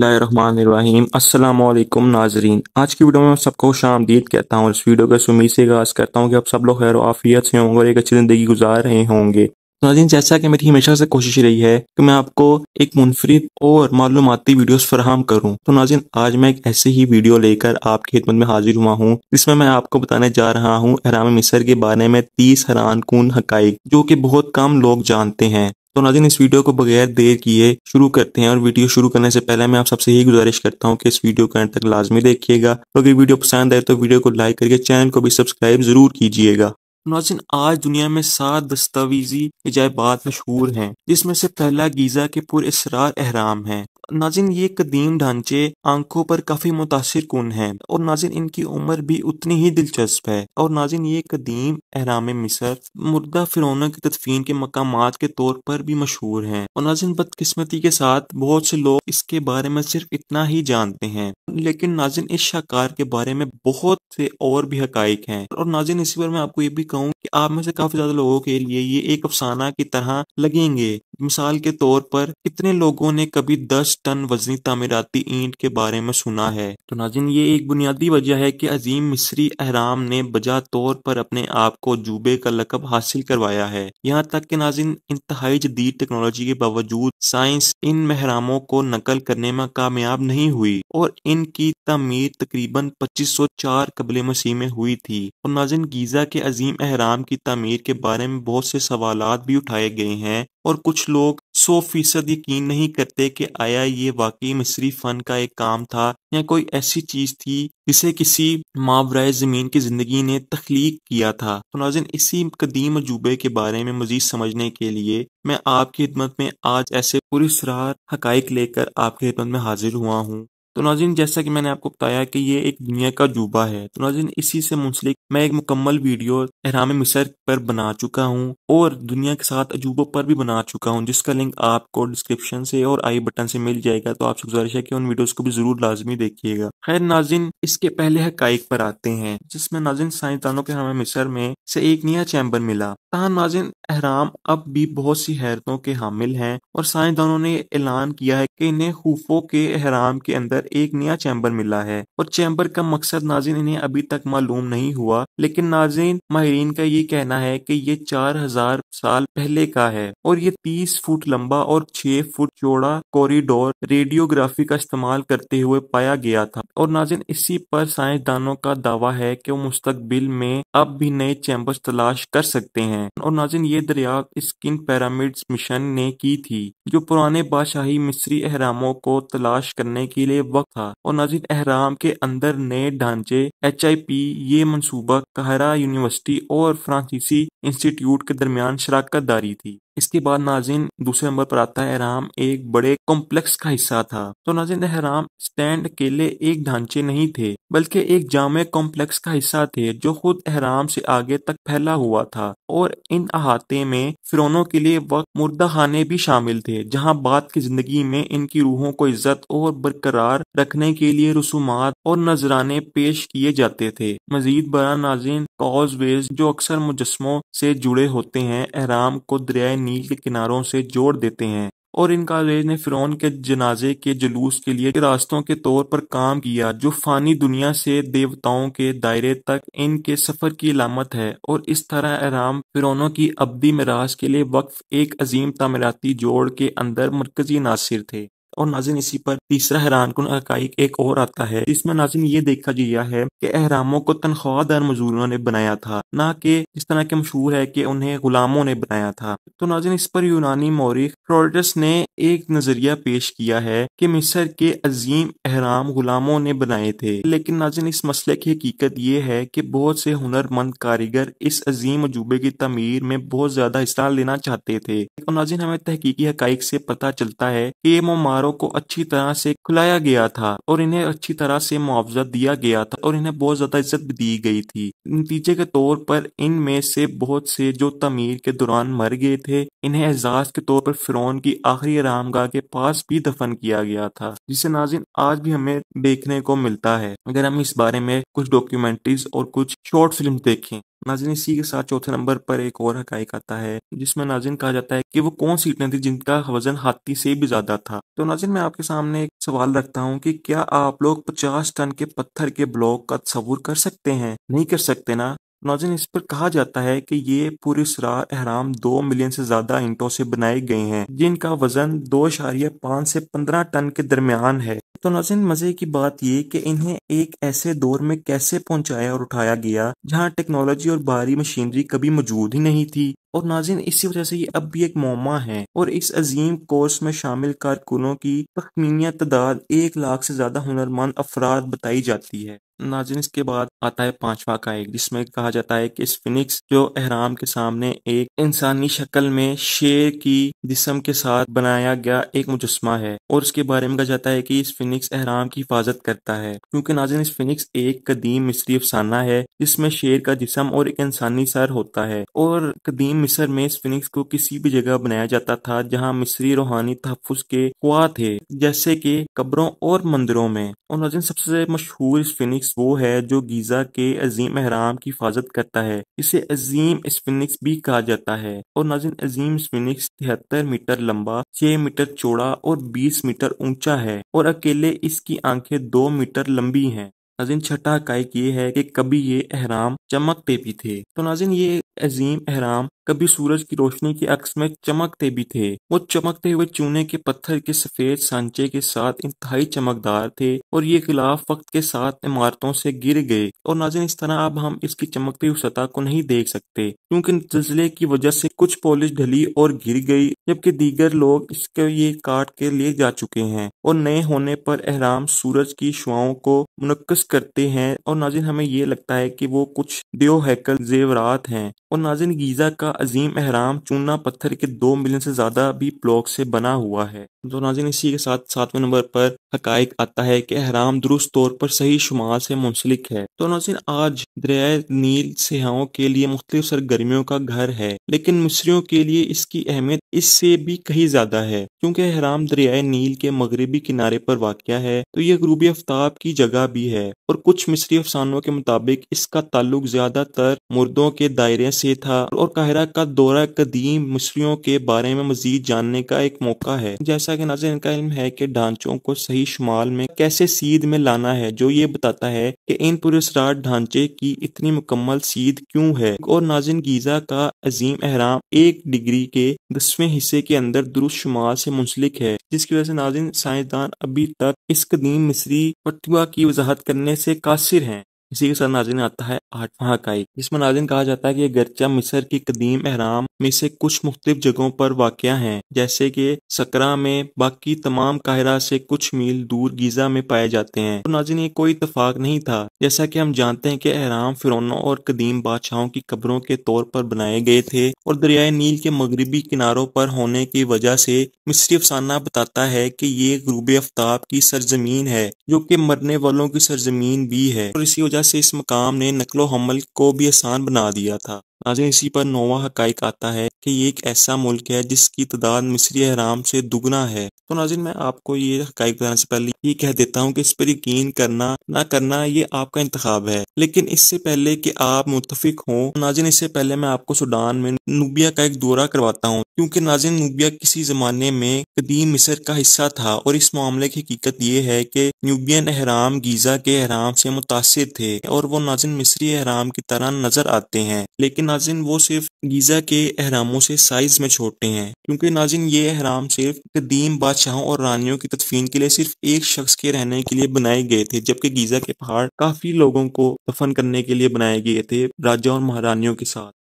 अस्सलाम नाजरीन आज की वीडियो में सबको शाम कहता हूँ इस वीडियो का सुमी से आगाज करता हूँ कि आप सब लोग खैर आफियत से होंगे और एक अच्छी ज़िंदगी गुजार रहे होंगे तो नाजीन जैसा कि मेरी हमेशा से कोशिश रही है कि मैं आपको एक मुनफरद और मालूमती वीडियोस फराहम करूं तो नाजिन आज मैं एक ऐसी ही वीडियो लेकर आपकी खिदमत में हाजिर हुआ हूं जिसमें मैं आपको बताने जा रहा हूं हराम मिसर के बारे में तीस हैरान कन हकाइक जो कि बहुत कम लोग जानते हैं तो नाजिन इस वीडियो को बगैर देर किए शुरू करते हैं और वीडियो शुरू करने से पहले मैं आप सबसे यही गुजारिश करता हूँ कि इस वीडियो को एंड तक लाजमी देखिएगा तो अगर वीडियो पसंद आए तो वीडियो को लाइक करके चैनल को भी सब्सक्राइब जरूर कीजिएगा नाजिन आज दुनिया में सात दस्तावेजी इजाबात मशहूर हैं जिसमें से पहला गीज़ा के इसरार अहराम है नाजिन ये कदीम ढांचे आंखों पर काफ़ी मुतासर कन है और नाजिन इनकी उम्र भी उतनी ही दिलचस्प है और नाजिन ये कदीम अहराम मिसर मुर्दा फिरौना की तदफीन के मकाम के तौर पर भी मशहूर है और नाजिन बदकस्मती के साथ बहुत से लोग इसके बारे में सिर्फ इतना ही जानते हैं लेकिन नाजिन इस शाकार के बारे में बहुत से और भी हक है और नाजिन इसी पर मैं आपको ये भी कहूँ कि आप में से काफी ज्यादा लोगों के लिए ये एक अफसाना की तरह लगेंगे मिसाल के तौर पर कितने लोगों ने कभी दस टन वजनी तमीराती ईंट के बारे में सुना है तो नाजिन ये एक बुनियादी वजह है कि अजीम मिस्री अहराम ने बजा तौर पर अपने आप को जूबे का लकब हासिल करवाया है यहाँ तक कि नाजिन इंतहाई जदीद टेक्नोलॉजी के बावजूद साइंस इन महरामों को नकल करने में कामयाब नहीं हुई और इनकी तमीर तकरीबन पच्चीस सौ चार कबल मसीह में हुई थी और नाजिन गीजा के अजीम अहराम की तमीर के बारे में बहुत से सवाल भी उठाए गए हैं और कुछ लोग सौ फीसद यकीन नहीं करते कि आया ये वाकई मिस्री फन का एक काम था या कोई ऐसी चीज थी जिसे किसी मावरा ज़मीन की ज़िंदगी ने तख्लीक किया था तो नाजिन इसी कदीम अजूबे के बारे में मज़ीद समझने के लिए मैं आपकी खिदमत में आज ऐसे पुरस्कार हक लेकर आपकी खिदमत में हाजिर हुआ हूँ तो नाजिन जैसा कि मैंने आपको बताया कि ये एक दुनिया का जूबा है तो नाजिन इसी से मुंसलिक मैं एक मुकम्मल वीडियो एहराम मिसर पर बना चुका हूँ और दुनिया के साथ अजूबों पर भी बना चुका हूँ जिसका लिंक आपको डिस्क्रिप्शन से और आई बटन से मिल जाएगा तो आपसे गुजारिश है कि उन वीडियोस को भी जरूर लाजमी देखिएगा खैर नाजिन इसके पहले हकाइक पर आते हैं जिसमें नाजिन साइंसदानों के हमें मिसर में से एक नया चैम्बर मिला तहा नाजिन अहराम अब भी बहुत सी हैरतों के हामिल हैं और साइंसदानों ने ऐलान किया है कि इन्हें खूफों के अहराम के अंदर अंदर एक नया चैम्बर मिला है और चैम्बर का मकसद नाजिन इन्हें अभी तक मालूम नहीं हुआ लेकिन नाजिन माहरीन का ये कहना है की ये चार हजार साल पहले का है और ये तीस फुट लंबा और छह फुट चौड़ा कॉरिडोर रेडियोग्राफी का इस्तेमाल करते हुए पाया गया था और नाजिन इसी पर साइंसदानों का दावा है की वो मुस्तबिल में अब भी नए चैम्बर तलाश कर सकते हैं और नाजिन ये दरिया स्किन पैरामिड मिशन ने की थी जो पुराने बादशाही मिस्री अहरामों को तलाश करने के लिए वक्त था और नाजिद अहराम के अंदर नए ढांचे एच आई पी ये मनसूबा कहरा यूनिवर्सिटी और फ्रांसीसी इंस्टीट्यूट के दरमियान शराकत दारी थी इसके बाद नाजिन दूसरे नंबर पर आता है एहराम एक बड़े कॉम्प्लेक्स का हिस्सा था तो नाजिन एहराम स्टैंड केले एक ढांचे नहीं थे बल्कि एक जाम कॉम्प्लेक्स का हिस्सा थे जो खुद एहराम से आगे तक फैला हुआ था और इन अहाते में फिरनों के लिए वक्त मुर्दा खाने भी शामिल थे जहाँ बाद की जिंदगी में इनकी रूहों को इज्जत और बरकरार रखने के लिए रसूमात और नजराने पेश किए जाते थे मजीद बरा नाजिन कॉजवेज जो अक्सर मुजस्मों से जुड़े होते हैं अहराम को दरिया नील के किनारों से जोड़ देते हैं और इन कालेज ने फिर के जनाजे के जुलूस के लिए रास्तों के तौर पर काम किया जो फानी दुनिया से देवताओं के दायरे तक इनके सफर की लामत है और इस तरह आराम फिरौनों की अबदी मराज के लिए वक्फ एक अजीम तमीराती जोड़ के अंदर मरकजी नासिर थे और नाजिन इसी पर तीसरा हैरान कन अकाइक एक और आता है इसमें नाजिन ये देखा गया है कि अहरामों को दर मजदूरों ने बनाया था न कि इस तरह के मशहूर है कि उन्हें गुलामों ने बनाया था तो नाजिन इस पर यूनानी मौरख ने एक नजरिया पेश किया है कि मिसर के अजीम अहराम गुलामों ने बनाए थे लेकिन नाजिन इस मसले की हकीकत ये है कि बहुत से हुनरमंद कारीगर इस अजीम अजूबे की तमीर में बहुत ज्यादा हिस्सा लेना चाहते थे और तो नाजिन हमें तहकीकी हक से पता चलता है कि ये गुनहगारों को अच्छी तरह से खुलाया गया था और इन्हें अच्छी तरह से मुआवजा दिया गया था और इन्हें बहुत ज्यादा इज्जत भी दी गई थी नतीजे के तौर पर इनमें से बहुत से जो तमीर के दौरान मर गए थे इन्हें एजाज के तौर पर फिरौन की आखिरी आरामगाह के पास भी दफन किया गया था जिसे नाजिन आज भी हमें देखने को मिलता है अगर हम इस बारे में कुछ डॉक्यूमेंट्रीज और कुछ शॉर्ट फिल्म देखें नाजिन इसी के साथ चौथे नंबर पर एक और हकाइक आता है जिसमें नाजिन कहा जाता है कि वो कौन सी ईटें थी जिनका वजन हाथी से भी ज्यादा था तो नाजिन मैं आपके सामने एक सवाल रखता हूँ कि क्या आप लोग पचास टन के पत्थर के ब्लॉक का तस्वूर कर सकते हैं नहीं कर सकते ना नाजिन इस पर कहा जाता है कि ये पूरे सरा अहराम दो मिलियन से ज्यादा ईंटों से बनाए गए हैं जिनका वजन दो इशारिया पाँच से पंद्रह टन के दरमियान है तो नाजिन मजे की बात ये कि इन्हें एक ऐसे दौर में कैसे पहुंचाया और उठाया गया जहां टेक्नोलॉजी और बाहरी मशीनरी कभी मौजूद ही नहीं थी और नाजिन इसी वजह से ये अब भी एक मोमा है और इस अजीम कोर्स में शामिल कारकुनों की तखमीनिया तादाद एक लाख से ज्यादा हुनरमंद अफराद बताई जाती है नाजिन इसके बाद आता है पांचवा का एक जिसमें कहा जाता है कि स्फिनिक्स जो एहराम के सामने एक इंसानी शक्ल में शेर की जिसम के साथ बनाया गया एक मुजस्मा है और उसके बारे में कहा जाता है कि स्फिनिक्स एहराम की हिफाजत करता है क्योंकि नाजिन स्फिनिक्स एक कदीम मिस्री अफसाना है जिसमें शेर का जिसम और एक इंसानी सर होता है और कदीम मिस्र में स्फिनिक्स को किसी भी जगह बनाया जाता था जहाँ मिस्री रूहानी तहफ़ के खुआ थे जैसे की कब्रों और मंदिरों में और नाजिन सबसे मशहूर स्फिनिक्स वो है जो गीजा के अजीम अहराम की हिफाजत करता है इसे अजीम स्पिनिक्स भी कहा जाता है और नाजिन अजीम स्पिनिक्स तिहत्तर मीटर लंबा छह मीटर चौड़ा और बीस मीटर ऊंचा है और अकेले इसकी आंखें दो मीटर लंबी हैं नाजिन छठा हकाइक ये है कि कभी ये अहराम चमकते भी थे तो नाजिन ये अजीम अहराम कभी सूरज की रोशनी के अक्स में चमकते भी थे वो चमकते हुए चूने के पत्थर के सफेद सांचे के साथ इंतहाई चमकदार थे और ये खिलाफ वक्त के साथ इमारतों से गिर गए और नाजिन इस तरह अब हम इसकी चमकती हुई सतह को नहीं देख सकते क्योंकि जलजिले की वजह से कुछ पॉलिश ढली और गिर गई जबकि दीगर लोग इसके ये काट के लिए जा चुके हैं और नए होने पर अहराम सूरज की शुआओं को मुनकस करते हैं और नाजिन हमें ये लगता है की वो कुछ देव हैकल जेवरात हैं और नाजिन गीज़ा का अजीम अहराम चूना पत्थर के दो मिलियन से ज़्यादा भी ब्लॉक से बना हुआ है तो नाजिन इसी के साथ सातवें नंबर पर हकाइक आता है कि अहराम दुरुस्त तौर पर सही शुमार से मुंसलिक है तो नाजिन आज दरियाए नील सियाहों के लिए मुख्तु सरगर्मियों का घर है लेकिन मिस्रियों के लिए इसकी अहमियत इससे भी कहीं ज़्यादा है क्योंकि अहराम दरियाए नील के मगरबी किनारे पर वाक़ है तो यह गरूबी आफ्ताब की जगह भी है और कुछ मिस्री अफसानों के मुताबिक इसका ताल्लुक ज़्यादातर मुर्दों के दायरे से था और काहिरा का दौरा कदीम मिस्रियों के बारे में मजीद जानने का एक मौका है जैसा की नाजर इनका इल्म है की ढांचों को सही शुमाल में कैसे सीध में लाना है जो ये बताता है की इन पुरस्कार ढांचे की इतनी मुकम्मल सीध क्यूँ है और नाजिन गीजा का अजीम अहराम एक डिग्री के दसवें हिस्से के अंदर दुरुस्त शुमाल से मुंसलिक है जिसकी वजह से नाजिन साइंसदान अभी तक इस कदीम मिस्री प्रतिभा की वजाहत करने से कासिर हैं इसी के साथ नाजिन आता है आठवां हकाइक जिसमें नाजिन कहा जाता है कि गर्चा मिस्र की कदीम अहराम में से कुछ मुख्तलिफ जगहों पर वाक़ हैं जैसे कि सकरा में बाकी तमाम काहरा से कुछ मील दूर गीजा में पाए जाते हैं तो नाजिन ये कोई इतफाक नहीं था जैसा कि हम जानते हैं कि अहराम फिरौनों और कदीम बादशाहों की कब्रों के तौर पर बनाए गए थे और दरियाए नील के मगरबी किनारों पर होने की वजह से मिस्री अफसाना बताता है कि ये गरूब आफ्ताब की सरजमीन है जो कि मरने वालों की सरजमीन भी है और इसी वजह से इस मकाम ने नकलोहमल हमल को भी आसान बना दिया था नाजिन इसी पर नोवा हकाइक आता है कि ये एक ऐसा मुल्क है जिसकी तादाद मिस्री हराम से दुगना है तो नाजिन मैं आपको ये हकाइक बताने से पहले ये कह देता हूँ कि इस पर यकीन करना ना करना ये आपका इंतखब है लेकिन इससे पहले कि आप मुतफिक हों नाजिन इससे पहले मैं आपको सूडान में नूबिया का एक दौरा करवाता हूँ क्योंकि नाजिन नूबिया किसी जमाने में कदीम मिसर का हिस्सा था और इस मामले की हकीकत ये है कि नूबियन अहराम गीजा के अहराम से मुतासर थे और वो नाजिन मिस्री अहराम की तरह नजर आते हैं लेकिन नाजिन वो सिर्फ गीज़ा के अहरामों से साइज में छोटे हैं क्योंकि नाजिन ये अहराम सिर्फ कदीम बादशाहों और रानियों की तदफीन के लिए सिर्फ एक शख्स के रहने के लिए बनाए गए थे जबकि गीज़ा के पहाड़ काफ़ी लोगों को दफन करने के लिए बनाए गए थे राजा और महारानियों के साथ